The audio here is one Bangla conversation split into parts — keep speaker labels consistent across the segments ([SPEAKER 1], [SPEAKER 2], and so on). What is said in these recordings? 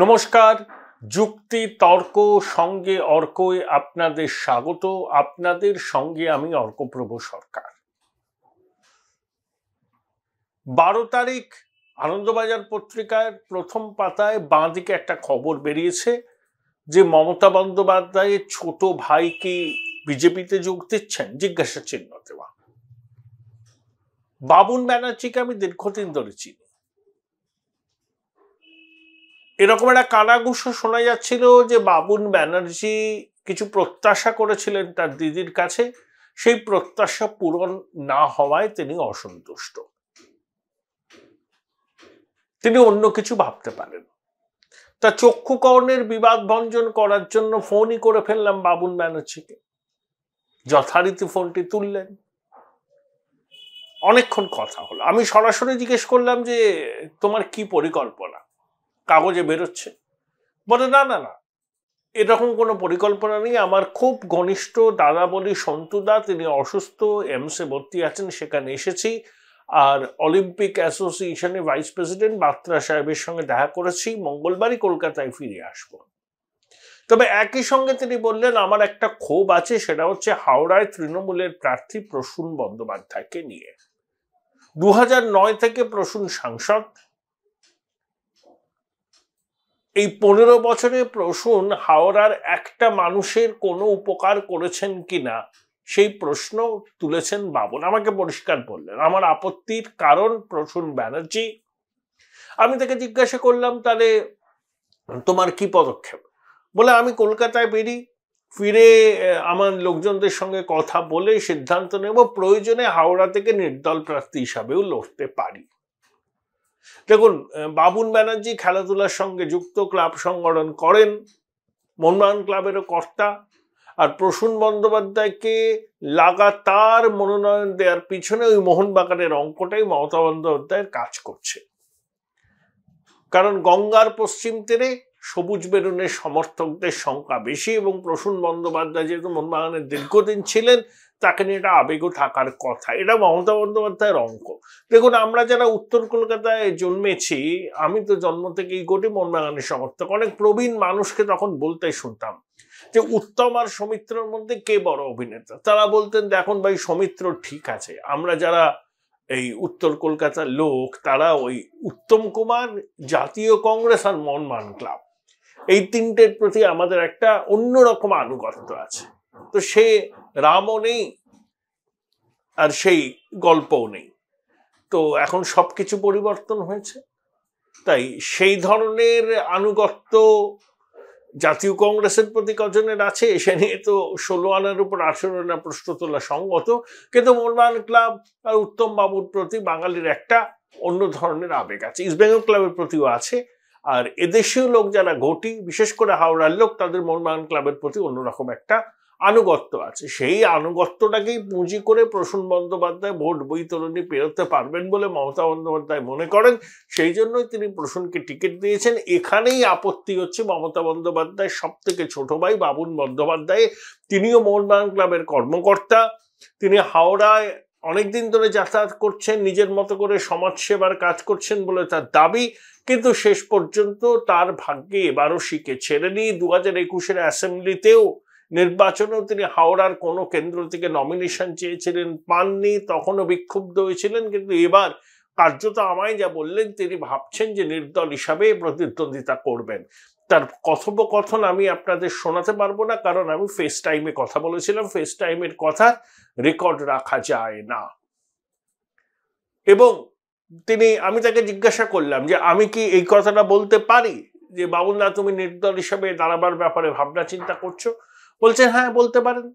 [SPEAKER 1] নমস্কার যুক্তি তর্ক সঙ্গে অর্ক আপনাদের স্বাগত আপনাদের সঙ্গে আমি অর্কপ্রভ সরকার বারো তারিখ আনন্দবাজার পত্রিকার প্রথম পাতায় বাঁ দিকে একটা খবর বেরিয়েছে যে মমতা বন্দ্যোপাধ্যায়ের ছোট ভাই কি বিজেপিতে যোগ দিচ্ছেন জিজ্ঞাসা চিহ্ন দেওয়া বাবুন ব্যানার্জিকে আমি দীর্ঘদিন ধরে চিনি এরকম একটা কানাঘুষো শোনা যাচ্ছিল যে বাবুন ব্যানার্জি কিছু প্রত্যাশা করেছিলেন তার দিদির কাছে সেই প্রত্যাশা পূরণ না হওয়ায় তিনি অসন্তুষ্ট তিনি অন্য কিছু ভাবতে পারেন তা চক্ষুকর্ণের বিবাদ ভঞ্জন করার জন্য ফোনই করে ফেললাম বাবুন ব্যানার্জিকে যথারীতি ফোনটি তুললেন অনেকক্ষণ কথা হলো আমি সরাসরি জিজ্ঞেস করলাম যে তোমার কি পরিকল্পনা কাগজে বেরোচ্ছে বলে না না না এরকম কোনো পরিকল্পনা নেই আমার খুব ঘনিষ্ঠ দাদা বলি সন্তুদা তিনি অসুস্থ এমসে ভর্তি আছেন সেখানে এসেছি আর অলিম্পিক অ্যাসোসিয়েশনের ভাইস প্রেসিডেন্ট বাত্রা সাহেবের সঙ্গে দেখা করেছি মঙ্গলবারই কলকাতায় ফিরে আসবো তবে একই সঙ্গে তিনি বললেন আমার একটা ক্ষোভ আছে সেটা হচ্ছে হাওড়ায় তৃণমূলের প্রার্থী প্রসূন বন্দ্যোপাধ্যায়কে নিয়ে দু থেকে প্রসূন সাংসদ এই পনেরো বছরে প্রসূন হাওড়ার একটা মানুষের কোনো উপকার করেছেন কিনা সেই প্রশ্ন তুলেছেন বাবন আমাকে পরিষ্কার বললেন আমার আপত্তির কারণ প্রসূন ব্যানার্জি আমি তাকে জিজ্ঞাসা করলাম তাহলে তোমার কি পদক্ষেপ বলে আমি কলকাতায় বেরি ফিরে আমার লোকজনদের সঙ্গে কথা বলে সিদ্ধান্ত নেব প্রয়োজনে হাওড়া থেকে নির্দল প্রার্থী হিসাবেও লড়তে পারি দেখুন বাবুন ব্যানার্জি খেলাধুলার সঙ্গে যুক্ত ক্লাব সংগঠন করেন মনোনয়ন ক্লাবেরও কর্তা আর প্রসূন বন্দ্যোপাধ্যায়কে লাগাতার মনোনয়ন দেওয়ার পিছনে ওই মোহনবাগানের অঙ্কটাই মমতা বন্দ্যোপাধ্যায়ের কাজ করছে কারণ গঙ্গার পশ্চিম তীরে সবুজ বেরুনের সমর্থকদের সংখ্যা বেশি এবং প্রসূন বন্দ্যোপাধ্যায় যেহেতু মোহনবাগানের দীর্ঘদিন ছিলেন তাকে নিয়ে এটা আবেগও থাকার কথা এটা মমতা বন্দ্যোপাধ্যায়ের অঙ্ক দেখুন আমরা যারা উত্তর কলকাতায় জন্মেছি আমি তো জন্ম থেকেই গোটি মোহনবাগানের সমর্থক অনেক প্রবীণ মানুষকে তখন বলতে শুনতাম যে উত্তম আর সৌমিত্রর মধ্যে কে বড় অভিনেতা তারা বলতেন দেখুন ভাই সৌমিত্র ঠিক আছে আমরা যারা এই উত্তর কলকাতার লোক তারা ওই উত্তম কুমার জাতীয় কংগ্রেস আর মনমান ক্লাব এই তিনটের প্রতি আমাদের একটা অন্যরকম আনুগত্য আছে তো সে রামও নেই আর সেই গল্পও নেই তো এখন সব কিছু পরিবর্তন হয়েছে তাই সেই ধরনের আনুগত্য জাতীয় কংগ্রেসের প্রতি কজনের আছে সে নিয়ে তো ষোলো আনার উপর আসলে না প্রশ্ন তোলা সঙ্গত কিন্তু মোরবান ক্লাব আর উত্তম বাবুর প্রতি বাঙালির একটা অন্য ধরনের আবেগ আছে ইস্টবেঙ্গল ক্লাবের প্রতিও আছে আর এদেশীয় লোক যারা ঘটি বিশেষ করে হাওড়ার লোক তাদের মোহনবাগান ক্লাবের প্রতি অন্যরকম একটা আনুগত্য আছে সেই আনুগত্যটাকেই পুঁজি করে প্রসূন বন্দ্যোপাধ্যায় ভোট বৈতরণী পেরোতে পারবেন বলে মমতা বন্দ্যোপাধ্যায় মনে করেন সেই জন্যই তিনি প্রসূনকে টিকিট দিয়েছেন এখানেই আপত্তি হচ্ছে মমতা বন্দ্যোপাধ্যায় সব থেকে ছোট ভাই বাবুন বন্দ্যোপাধ্যায় তিনিও মোহনবাগান ক্লাবের কর্মকর্তা তিনি হাওড়ায় অনেকদিন ধরে যাতায়াত করছেন নিজের মতো করে সমাজ সেবার কাজ করছেন বলে তার দাবি কিন্তু শেষ পর্যন্ত তার ভাগ্যে শিখে ছেড়ে নিয়ে দু হাজার একুশের অ্যাসেম্বলিতেও নির্বাচনেও তিনি হাওড়ার কোনো কেন্দ্র থেকে নমিনেশন চেয়েছিলেন পাননি তখনও বিক্ষুব্ধ হয়েছিলেন কিন্তু এবার কার্যত আমায় যা বললেন তিনি ভাবছেন যে নির্দল হিসাবে প্রতিদ্বন্দ্বিতা করবেন তার কথোপকথন আমি আপনাদের শোনাতে পারবো না কারণ আমি ফেস টাইমে কথা বলেছিলাম ফেস টাইমের কথা রেকর্ড রাখা যায় না এবং তিনি আমি তাকে জিজ্ঞাসা করলাম যে আমি কি এই কথাটা বলতে পারি যে বাবুলদা তুমি নির্দল হিসাবে দাঁড়াবার ব্যাপারে ভাবনা চিন্তা করছো বলছে হ্যাঁ বলতে পারেন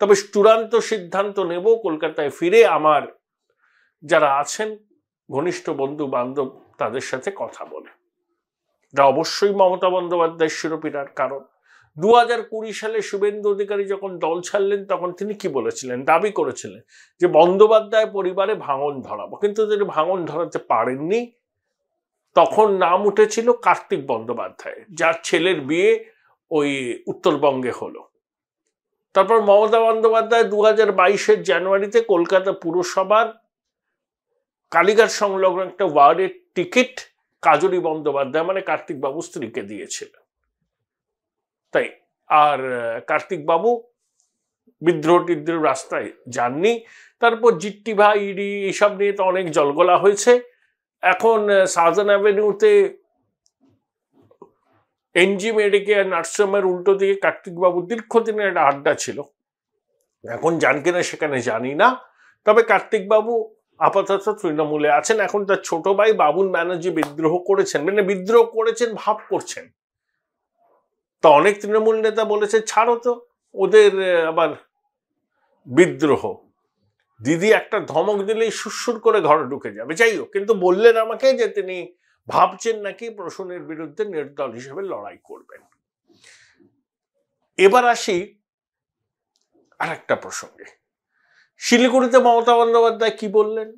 [SPEAKER 1] তবে চূড়ান্ত সিদ্ধান্ত নেব কলকাতায় ফিরে আমার যারা আছেন ঘনিষ্ঠ বন্ধু বান্ধব তাদের সাথে কথা বলে এটা অবশ্যই মমতা বন্দ্যোপাধ্যায় শিরোপিনার কারণ দু হাজার কুড়ি সালে শুভেন্দু অধিকারী যখন দল ছাড়লেন তখন তিনি কি বলেছিলেন দাবি করেছিলেন যে বন্দ্যোপাধ্যায় পরিবারে ভাঙন ধরাবো কিন্তু তিনি ভাঙন ধরাতে পারেননি তখন নাম উঠেছিল কার্তিক বন্দ্যোপাধ্যায় যার ছেলের বিয়ে ওই উত্তরবঙ্গে হলো তারপর মমতা বন্দ্যোপাধ্যায় দু হাজার বাইশের জানুয়ারিতে কলকাতা পুরসভার কালীঘাট সংলগ্ন একটা ওয়ার্ডের টিকিট কাজলী বন্দ্যোপাধ্যায় মানে কার্তিকবাবু স্ত্রীকে দিয়েছিলেন তাই আর কার্তিকবাবু বিদ্রোহ টিদ্রোহ রাস্তায় যাননি তারপর জিট্টি ভাই ইডি এইসব নিয়ে তো অনেক জলগোলা হয়েছে এখন সাজান অ্যাভিনিউতে এনজি মেডিকে আর নার্সিংহোমের উল্টো দিকে কার্তিকবাবুর দীর্ঘদিনের একটা আড্ডা ছিল এখন যান কিনা সেখানে জানি না তবে কার্তিকবাবু আপাতত তৃণমূলে আছেন এখন তার ছোট ভাই বাবুন ব্যানার্জি বিদ্রোহ করেছেন মানে বিদ্রোহ করেছেন ভাব করছেন তা অনেক তৃণমূল নেতা বলেছে ছাড়ো তো ওদের আবার বিদ্রোহ দিদি একটা ধমক দিলেই সুসুর করে ঘরে ঢুকে যাবে যাই হোক কিন্তু বললেন আমাকে যে তিনি ভাবছেন নাকি প্রসূনের বিরুদ্ধে নির্দল হিসেবে লড়াই করবেন এবার আসি আর একটা প্রসঙ্গে শিলিগুড়িতে মমতা বন্দ্যোপাধ্যায় কি বললেন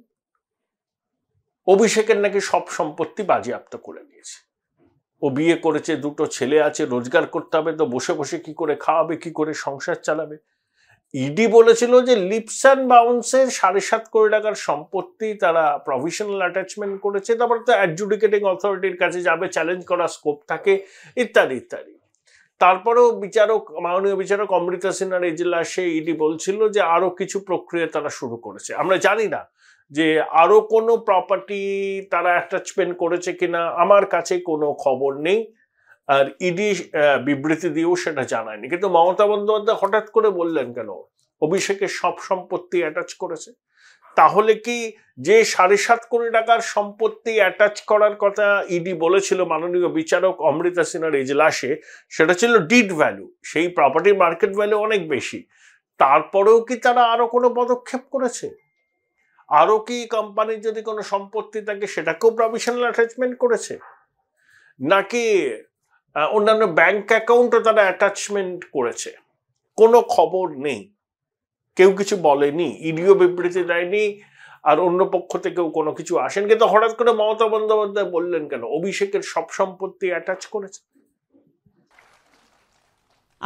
[SPEAKER 1] অভিষেকের নাকি সব সম্পত্তি বাজেয়াপ্ত করে নিয়েছে ও বিয়ে করেছে দুটো ছেলে আছে রোজগার করতে হবে তো বসে বসে কি করে খাওয়াবে কি করে সংসার চালাবে ইডি বলেছিল যে লিপস অ্যান্ড বাউন্সের সাড়ে সাত কোটি টাকার সম্পত্তি তারা প্রভিশনাল অ্যাটাচমেন্ট করেছে তারপর তো অ্যাডজুডিকেটিং অথরিটির কাছে যাবে চ্যালেঞ্জ করা স্কোপ থাকে ইত্যাদি ইত্যাদি তারপরেও বিচারক মাননীয় বিচারক অমৃতা সিনহার এজলাসে ইডি বলছিল যে আরও কিছু প্রক্রিয়া তারা শুরু করেছে আমরা জানি না যে আরও কোনো প্রপার্টি তারা অ্যাটাচমেন্ট করেছে কিনা আমার কাছে কোনো খবর নেই আর ইডি বিবৃতি দিয়েও সেটা জানায়নি কিন্তু মমতা বন্দ্যোপাধ্যায় হঠাৎ করে বললেন কেন অভিষেকের সব সম্পত্তি অ্যাটাচ করেছে তাহলে কি যে সাড়ে সাত কোটি টাকার সম্পত্তি অ্যাটাচ করার কথা ইডি e বলেছিল মাননীয় বিচারক অমৃতা সিনহার এজলাসে সেটা ছিল ডিড ভ্যালু সেই প্রপার্টির মার্কেট ভ্যালু অনেক বেশি তারপরেও কি তারা আরও কোনো পদক্ষেপ করেছে আরও কি কোম্পানির যদি কোনো সম্পত্তি থাকে সেটাকেও প্রভিশনাল অ্যাটাচমেন্ট করেছে নাকি অন্যান্য ব্যাংক অ্যাকাউন্টও তারা অ্যাটাচমেন্ট করেছে কোনো খবর নেই কেউ কিছু বলেনি ইডিও বিবৃতি দেয়নি আর অন্য পক্ষ থেকেও কোনো কিছু আসেন কিন্তু হঠাৎ করে মমতা বন্দ্যোপাধ্যায় বললেন কেন অভিষেকের সব সম্পত্তি অ্যাটাচ করেছে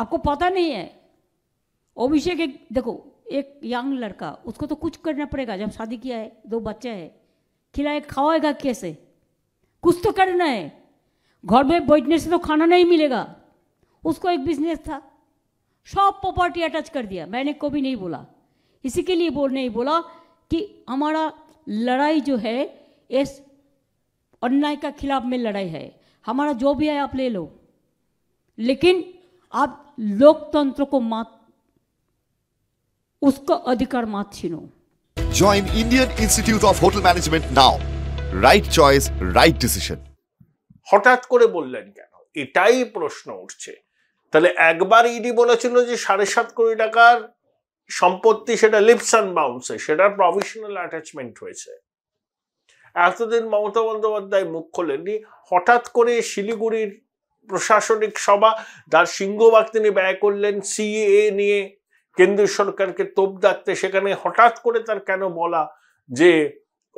[SPEAKER 1] আপকো পতা নেই অভিষেক দেখো এক ইয়ং লড়কা উসকো তো কুচ করনা পড়েগা যাব শাদি কি হয় দু বাচ্চা হ্যাঁ খিলায় খাওয়ায়গা কেসে কুচ তো করনা হ্যাঁ ঘর মে বৈঠনে সে তো খানা নেই মিলেগা উসকো এক বিজনেস থা सब प्रॉपर्टी अटैच कर दिया मैंने को भी नहीं बोला इसी के लिए बोल नहीं बोला कि हमारा लड़ाई जो है इस अन्याय का खिलाफ में लड़ाई है हमारा जो भी है आप ले लो लेकिन आप लोकतंत्र को मात उसका अधिकार मात छीनो join Indian institute of hotel management now right choice right decision হঠাৎ করে বললেন কেন এটাই প্রশ্ন উঠছে তাহলে একবার ইডি বলেছিল যে সাড়ে সাত কোটি টাকার সম্পত্তি সেটা লিপস অ্যান্ড বাউন্সে সেটা প্রভিশনাল অ্যাটাচমেন্ট হয়েছে এতদিন মমতা বন্দ্যোপাধ্যায় মুখ খোলেননি হঠাৎ করে শিলিগুড়ির প্রশাসনিক সভা যার সিংহবাগ তিনি ব্যয় করলেন সিএ নিয়ে কেন্দ্রীয় সরকারকে তোপ ডাকতে সেখানে হঠাৎ করে তার কেন বলা যে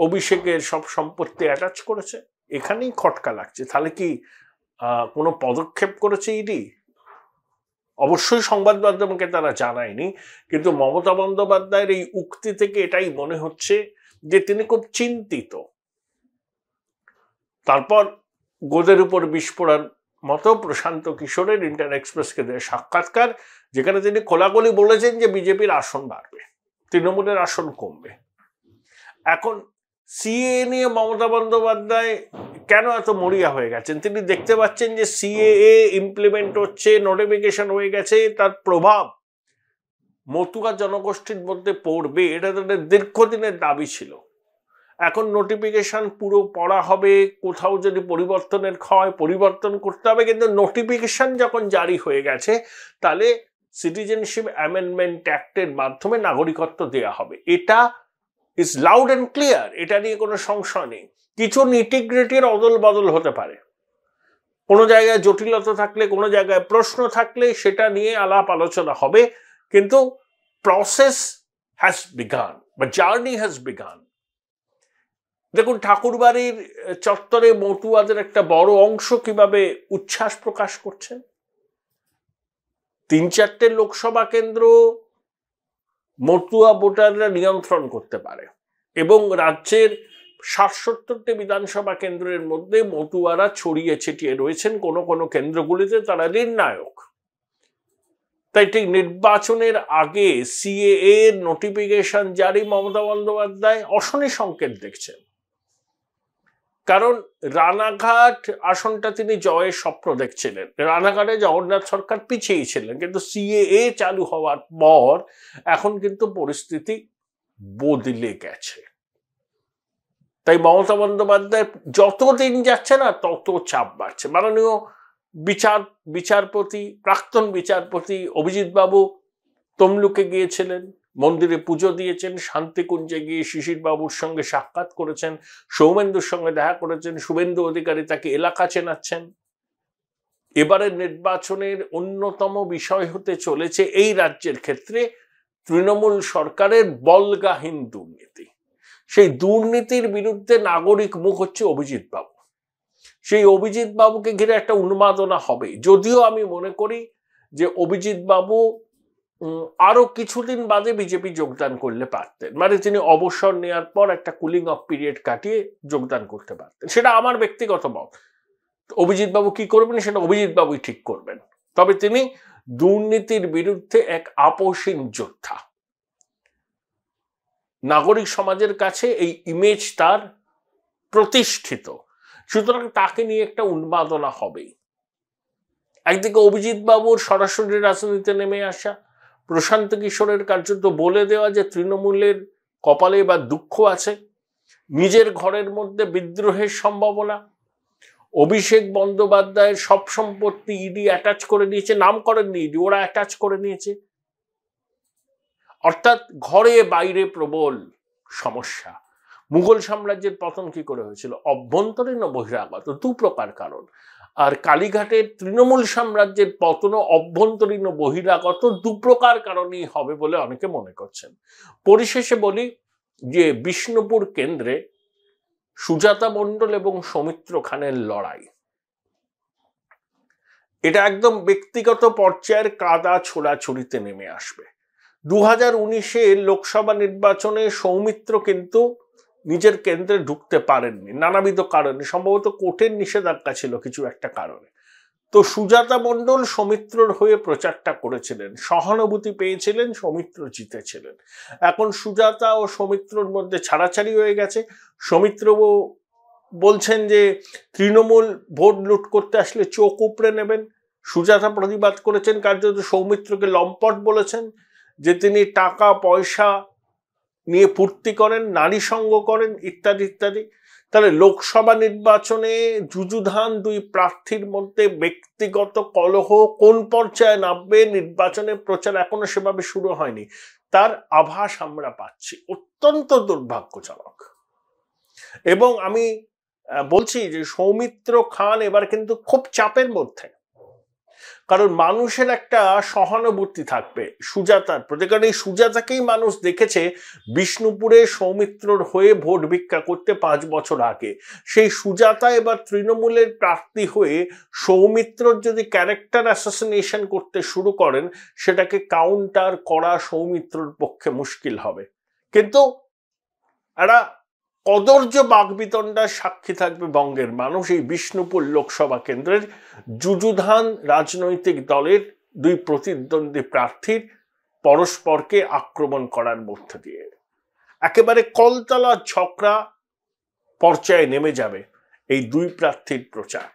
[SPEAKER 1] অভিষেকের সব সম্পত্তি অ্যাটাচ করেছে এখানেই খটকা লাগছে তাহলে কি কোনো পদক্ষেপ করেছে ইডি অবশ্যই সংবাদ মাধ্যমকে তারা জানায়নি কিন্তু মমতা বন্দ্যোপাধ্যায়ের এই উক্তি থেকে এটাই মনে হচ্ছে যে তিনি খুব চিন্তিত তারপর গোদের উপর বিস্ফোরণ মতো প্রশান্ত কিশোরের ইন্টার এক্সপ্রেসকে দেয় সাক্ষাৎকার যেখানে তিনি কোলাগলি বলেছেন যে বিজেপির আসন বাড়বে তৃণমূলের আসন কমবে এখন সিএ নিয়ে মমতা বন্দ্যোপাধ্যায় কেন এত মরিয়া হয়ে গেছেন তিনি দেখতে পাচ্ছেন যে সিএএ ইমপ্লিমেন্ট হচ্ছে নোটিফিকেশন হয়ে গেছে তার প্রভাব মতুয়া জনগোষ্ঠীর মধ্যে পড়বে এটা তাদের দীর্ঘদিনের দাবি ছিল এখন নোটিফিকেশন পুরো পড়া হবে কোথাও যদি পরিবর্তনের হয় পরিবর্তন করতে হবে কিন্তু নোটিফিকেশন যখন জারি হয়ে গেছে তাহলে সিটিজেনশিপ অ্যামেন্ডমেন্ট অ্যাক্টের মাধ্যমে নাগরিকত্ব দেয়া হবে এটা ইজ লাউড অ্যান্ড ক্লিয়ার এটা নিয়ে কোনো সংশয় নেই কিছু নিটিগ্রেটির অদল বদল হতে পারে কোনো জায়গায় জটিলতা থাকলে কোনো জায়গায় প্রশ্ন থাকলে সেটা নিয়ে আলাপ আলোচনা হবে কিন্তু প্রসেস হ্যাজ বিগান বা জার্নি হ্যাজ বিগান দেখুন ঠাকুরবাড়ির চত্বরে মটুয়াদের একটা বড় অংশ কিভাবে উচ্ছ্বাস প্রকাশ করছেন তিন চারটে লোকসভা কেন্দ্র মতুয়া ভোটাররা নিয়ন্ত্রণ করতে পারে এবং রাজ্যের সাতসত্তরটি বিধানসভা কেন্দ্রের মধ্যে মতুয়ারা ছড়িয়ে ছিটিয়ে রয়েছেন কোনো কোনো কেন্দ্রগুলিতে তারা নির্ণায়ক তাই ঠিক নির্বাচনের আগে সিএ নোটিফিকেশন জারি মমতা বন্দ্যোপাধ্যায় অশনি সংকেত দেখছেন কারণ রানাঘাট আসনটা তিনি জয়ের স্বপ্ন দেখছিলেন রানাঘাটে জগন্নাথ সরকার পিছিয়ে ছিলেন কিন্তু সিএএ চালু হওয়ার পর এখন কিন্তু পরিস্থিতি বদলে গেছে তাই মমতা বন্দ্যোপাধ্যায় যত দিন যাচ্ছে না তত চাপ বাড়ছে মাননীয় বিচার বিচারপতি প্রাক্তন বিচারপতি অভিজিৎবাবু তমলুকে গিয়েছিলেন মন্দিরে পুজো দিয়েছেন শান্তিকুঞ্জে গিয়ে শিশিরবাবুর সঙ্গে সাক্ষাৎ করেছেন সৌমেন্দুর সঙ্গে দেখা করেছেন শুভেন্দু অধিকারী তাকে এলাকা চেনাচ্ছেন এবারের নির্বাচনের অন্যতম বিষয় হতে চলেছে এই রাজ্যের ক্ষেত্রে তৃণমূল সরকারের বলগাহীন দুর্নীতি সেই দুর্নীতির বিরুদ্ধে নাগরিক মুখ হচ্ছে অভিজিৎ বাবু সেই অভিজিৎ বাবুকে ঘিরে একটা উন্মাদনা হবে যদিও আমি মনে করি যে অভিজিৎ বাবু আরো কিছুদিন বাদে বিজেপি যোগদান করলে পারতেন মানে তিনি অবসর নেওয়ার পর একটা কুলিং অফ পিরিয়ড কাটিয়ে যোগদান করতে পারতেন সেটা আমার ব্যক্তিগত মত অভিজিৎ বাবু কি করবেন সেটা অভিজিৎ বাবুই ঠিক করবেন তবে তিনি দুর্নীতির বিরুদ্ধে এক আপসীন যোদ্ধা নাগরিক সমাজের কাছে এই ইমেজ তার প্রতিষ্ঠিত সুতরাং তাকে নিয়ে একটা উন্মাদনা হবেই একদিকে অভিজিৎ বাবুর সরাসরি রাজনীতিতে নেমে আসা প্রশান্ত কিশোরের কার্যত বলে দেওয়া যে তৃণমূলের কপালে বা দুঃখ আছে নিজের ঘরের মধ্যে বিদ্রোহের সম্ভাবনা অভিষেক বন্দ্যোপাধ্যায়ের সব সম্পত্তি ইডি অ্যাটাচ করে নিয়েছে নাম করেননি ইডি ওরা অ্যাটাচ করে নিয়েছে অর্থাৎ ঘরে বাইরে প্রবল সমস্যা মুঘল সাম্রাজ্যের পতন কি করে হয়েছিল অভ্যন্তরীণ ও বহিরাগত দু প্রকার কারণ আর কালীঘাটের তৃণমূল সাম্রাজ্যের পতন অভ্যন্তরীণ বহিরাগত দুপ্রকার কারণেই হবে বলে অনেকে মনে করছেন পরিশেষে বলি যে বিষ্ণুপুর কেন্দ্রে সুজাতা মণ্ডল এবং সৌমিত্র খানের লড়াই এটা একদম ব্যক্তিগত পর্যায়ের কাদা ছড়িতে নেমে আসবে দু হাজার উনিশে লোকসভা নির্বাচনে সৌমিত্র কিন্তু নিজের কেন্দ্রে ঢুকতে পারেননি নানাবিধ কারণে সম্ভবত কোর্টের নিষেধাজ্ঞা ছিল কিছু একটা কারণে তো সুজাতা মণ্ডল সৌমিত্রর হয়ে প্রচারটা করেছিলেন সহানুভূতি পেয়েছিলেন সৌমিত্র জিতেছিলেন এখন সুজাতা ও সৌমিত্রর মধ্যে ছাড়াছাড়ি হয়ে গেছে সমিত্র বলছেন যে তৃণমূল ভোট লুট করতে আসলে চোখ উপড়ে নেবেন সুজাতা প্রতিবাদ করেছেন কার্যত সৌমিত্রকে লম্পট বলেছেন যে তিনি টাকা পয়সা নিয়ে পূর্তি করেন নারী সঙ্গ করেন ইত্যাদি ইত্যাদি তাহলে লোকসভা নির্বাচনে যুযুধান দুই প্রার্থীর মধ্যে ব্যক্তিগত কলহ কোন পর্যায়ে নামবে নির্বাচনে প্রচার এখনো সেভাবে শুরু হয়নি তার আভাস আমরা পাচ্ছি অত্যন্ত দুর্ভাগ্যজনক এবং আমি বলছি যে সৌমিত্র খান এবার কিন্তু খুব চাপের মধ্যে কারণ মানুষের একটা সহানুভূতি থাকবে সুজাতার প্রতি কারণ এই সুজাতাকেই মানুষ দেখেছে বিষ্ণুপুরে সৌমিত্রর হয়ে ভোট ভিক্ষা করতে পাঁচ বছর আগে সেই সুজাতা এবার তৃণমূলের প্রার্থী হয়ে সৌমিত্রর যদি ক্যারেক্টার অ্যাসোসিনেশন করতে শুরু করেন সেটাকে কাউন্টার করা সৌমিত্রর পক্ষে মুশকিল হবে কিন্তু একটা কদর্য বাগবিতণ্ডার সাক্ষী থাকবে বঙ্গের মানুষ এই বিষ্ণুপুর লোকসভা কেন্দ্রের যুযুধান রাজনৈতিক দলের দুই প্রতিদ্বন্দ্বী প্রার্থীর পরস্পরকে আক্রমণ করার মধ্য দিয়ে একেবারে কলতলা ছকরা পর্যায়ে নেমে যাবে এই দুই প্রার্থীর প্রচার